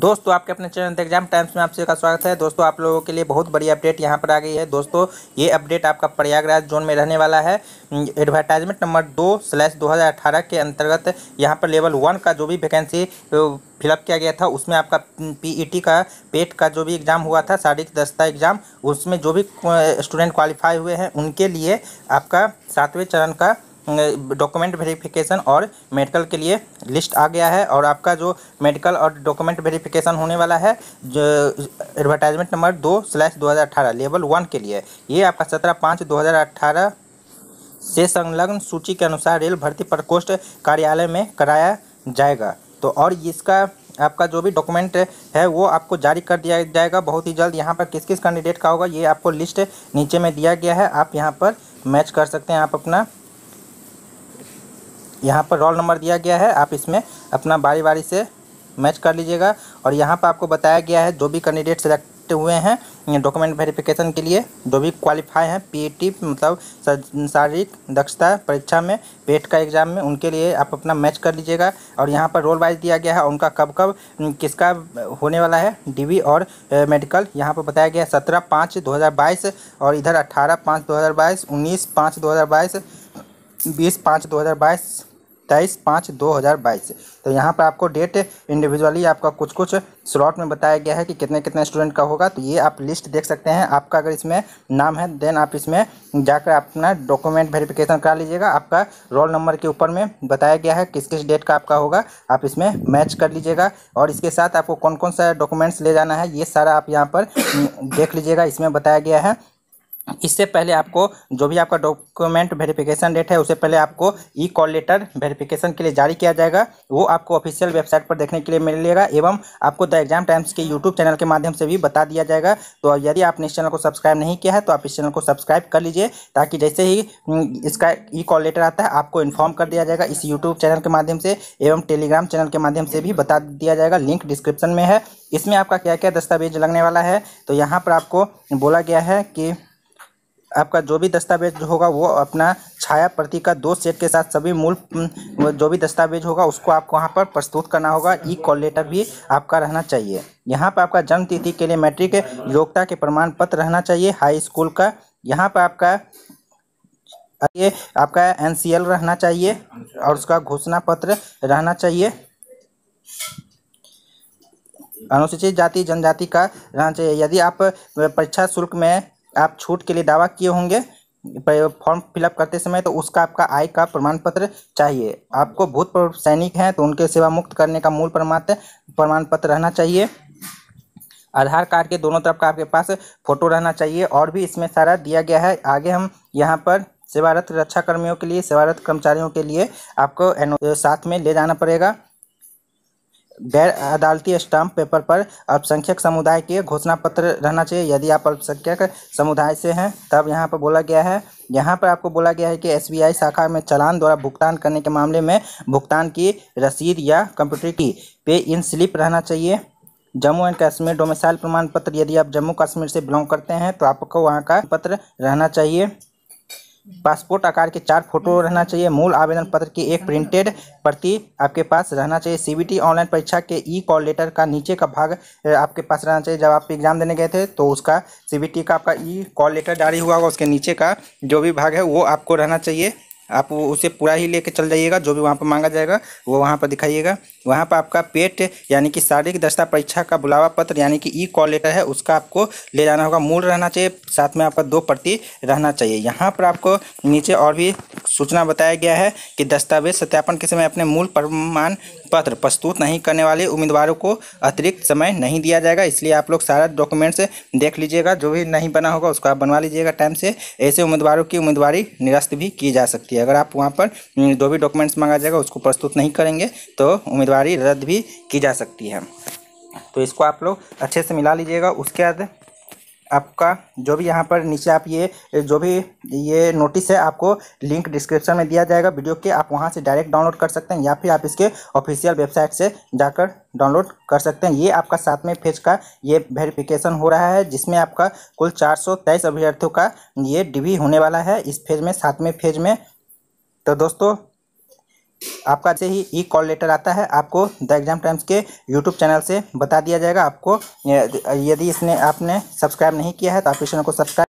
दोस्तों आपके अपने चैनल एग्जाम टाइम्स में आप सभी का स्वागत है दोस्तों आप लोगों के लिए बहुत बड़ी अपडेट यहाँ पर आ गई है दोस्तों ये अपडेट आपका प्रयागराज जोन में रहने वाला है एडवर्टाइजमेंट नंबर दो स्लैश दो के अंतर्गत यहाँ पर लेवल वन का जो भी वैकेंसी फिलअप किया गया था उसमें आपका पीईटी e का पेट का जो भी एग्ज़ाम हुआ था साढ़े दस्ता एग्ज़ाम उसमें जो भी स्टूडेंट क्वालिफाई हुए हैं उनके लिए आपका सातवें चरण का डॉक्यूमेंट वेरिफिकेशन और मेडिकल के लिए लिस्ट आ गया है और आपका जो मेडिकल और डॉक्यूमेंट वेरिफिकेशन होने वाला है एडवर्टाइजमेंट नंबर दो स्लैश दो हज़ार अठारह लेवल वन के लिए ये आपका सत्रह पाँच दो हज़ार अठारह से संलग्न सूची के अनुसार रेल भर्ती प्रकोष्ठ कार्यालय में कराया जाएगा तो और इसका आपका जो भी डॉक्यूमेंट है वो आपको जारी कर दिया जाएगा बहुत ही जल्द यहाँ पर किस किस कैंडिडेट का होगा ये आपको लिस्ट नीचे में दिया गया है आप यहाँ पर मैच कर सकते हैं आप अपना यहाँ पर रोल नंबर दिया गया है आप इसमें अपना बारी बारी से मैच कर लीजिएगा और यहाँ पर आपको बताया गया है जो भी कैंडिडेट सेलेक्ट हुए हैं डॉक्यूमेंट वेरिफिकेशन के लिए जो भी क्वालिफाई हैं पी e मतलब शारीरिक दक्षता परीक्षा में पेट e का एग्जाम में उनके लिए आप अपना मैच कर लीजिएगा और यहाँ पर रोल वाइज दिया गया है उनका कब कब किसका होने वाला है डी और मेडिकल यहाँ पर बताया गया है सत्रह पाँच दो और इधर अट्ठारह पाँच दो हज़ार बाईस उन्नीस पाँच दो हज़ार बाईस बीस पाँच दो हज़ार बाईस तेईस पाँच दो हज़ार बाईस तो यहाँ पर आपको डेट इंडिविजुअली आपका कुछ कुछ स्लॉट में बताया गया है कि कितने कितने स्टूडेंट का होगा तो ये आप लिस्ट देख सकते हैं आपका अगर इसमें नाम है देन आप इसमें जाकर अपना डॉक्यूमेंट वेरिफिकेशन करा लीजिएगा आपका रोल नंबर के ऊपर में बताया गया है किस किस डेट का आपका होगा आप इसमें मैच कर लीजिएगा और इसके साथ आपको कौन कौन सा डॉक्यूमेंट्स ले जाना है ये सारा आप यहाँ पर देख लीजिएगा इसमें बताया गया है इससे पहले आपको जो भी आपका डॉक्यूमेंट वेरिफिकेशन डेट है उससे पहले आपको ई कॉल लेटर वेरिफिकेशन के लिए जारी किया जाएगा वो आपको ऑफिशियल वेबसाइट पर देखने के लिए मिलेगा एवं आपको द एग्जाम टाइम्स के यूट्यूब चैनल के माध्यम से भी बता दिया जाएगा तो यदि आपने इस चैनल को सब्सक्राइब नहीं किया है तो आप इस चैनल को सब्सक्राइब कर लीजिए ताकि जैसे ही हम्म, इसका ई कॉल लेटर आता है आपको इन्फॉर्म कर दिया जाएगा इस यूट्यूब चैनल के माध्यम से एवं टेलीग्राम चैनल के माध्यम से भी बता दिया जाएगा लिंक डिस्क्रिप्शन में है इसमें आपका क्या क्या दस्तावेज लगने वाला है तो यहाँ पर आपको बोला गया है कि आपका जो भी दस्तावेज होगा वो अपना छाया प्रति का दो सेट के साथ सभी मूल जो भी दस्तावेज होगा उसको आपको वहाँ पर प्रस्तुत करना होगा ई कॉल लेटर भी आपका रहना चाहिए यहाँ पर आपका जन्म तिथि के लिए मैट्रिक योग्यता के प्रमाण पत्र रहना चाहिए हाई स्कूल का यहाँ पर आपका ये आपका एन रहना चाहिए और उसका घोषणा पत्र रहना चाहिए अनुसूचित जाति जनजाति का रहना चाहिए यदि आप परीक्षा शुल्क में आप छूट के लिए दावा किए होंगे फॉर्म फिलअप करते समय तो उसका आपका आय का प्रमाण पत्र चाहिए आपको भूतपूर्व सैनिक हैं तो उनके सेवा मुक्त करने का मूल प्रमाण प्रमाण पत्र रहना चाहिए आधार कार्ड के दोनों तरफ का आपके पास फोटो रहना चाहिए और भी इसमें सारा दिया गया है आगे हम यहाँ पर सेवारत रक्षा कर्मियों के लिए सेवारत कर्मचारियों के लिए आपको साथ में ले जाना पड़ेगा गैर अदालती स्टाम्प पेपर पर अल्पसंख्यक समुदाय के घोषणा पत्र रहना चाहिए यदि आप अल्पसंख्यक समुदाय से हैं तब यहाँ पर बोला गया है यहाँ पर आपको बोला गया है कि एसबीआई शाखा में चलान द्वारा भुगतान करने के मामले में भुगतान की रसीद या कंप्यूटर की पे इन स्लिप रहना चाहिए जम्मू एंड कश्मीर डोमिसाइल प्रमाण पत्र यदि आप जम्मू कश्मीर से बिलोंग करते हैं तो आपको वहाँ का पत्र रहना चाहिए पासपोर्ट आकार के चार फोटो हम्म। रहना चाहिए मूल आवेदन पत्र की एक प्रिंटेड प्रति आपके पास रहना चाहिए सीबीटी ऑनलाइन परीक्षा के ई कॉल लेटर का नीचे का भाग आपके पास रहना चाहिए जब आप एग्ज़ाम देने गए थे तो उसका सीबीटी का आपका ई कॉल लेटर जारी हुआ होगा उसके नीचे का जो भी भाग है वो आपको रहना चाहिए आप उसे पूरा ही लेके चल जाइएगा जो भी वहाँ पर मांगा जाएगा वो वहाँ पर दिखाइएगा वहाँ पर आपका पेट यानी कि शारीरिक दस्ता परीक्षा का बुलावा पत्र यानी कि ई कॉल लेटर है उसका आपको ले जाना होगा मूल रहना चाहिए साथ में आपका दो प्रति रहना चाहिए यहाँ पर आपको नीचे और भी सूचना बताया गया है कि दस्तावेज सत्यापन के समय अपने मूल प्रमाण पत्र प्रस्तुत नहीं करने वाले उम्मीदवारों को अतिरिक्त समय नहीं दिया जाएगा इसलिए आप लोग सारा डॉक्यूमेंट्स देख लीजिएगा जो भी नहीं बना होगा उसको आप बनवा लीजिएगा टाइम से ऐसे उम्मीदवारों की उम्मीदवारी निरस्त भी की जा सकती है अगर आप वहाँ पर हम्म, जो भी डॉक्यूमेंट्स मांगा जाएगा उसको प्रस्तुत नहीं करेंगे तो उम्मीदवार दुआरी रद्द भी की जा सकती है तो इसको आप लोग अच्छे से मिला लीजिएगा उसके बाद आपका जो भी यहाँ पर नीचे आप ये जो भी ये नोटिस है आपको लिंक डिस्क्रिप्शन में दिया जाएगा वीडियो के आप वहाँ से डायरेक्ट डाउनलोड कर सकते हैं या फिर आप इसके ऑफिशियल वेबसाइट से जाकर डाउनलोड कर सकते हैं ये आपका सातवें फेज का ये वेरिफिकेशन हो रहा है जिसमें आपका कुल चार अभ्यर्थियों का ये डिवी होने वाला है इस फेज में सातवें फेज में तो दोस्तों आपका जैसे ही ई कॉल लेटर आता है आपको द एग्जाम टाइम्स के यूट्यूब चैनल से बता दिया जाएगा आपको यदि इसने आपने सब्सक्राइब नहीं किया है तो आप इस चैनल को सब्सक्राइब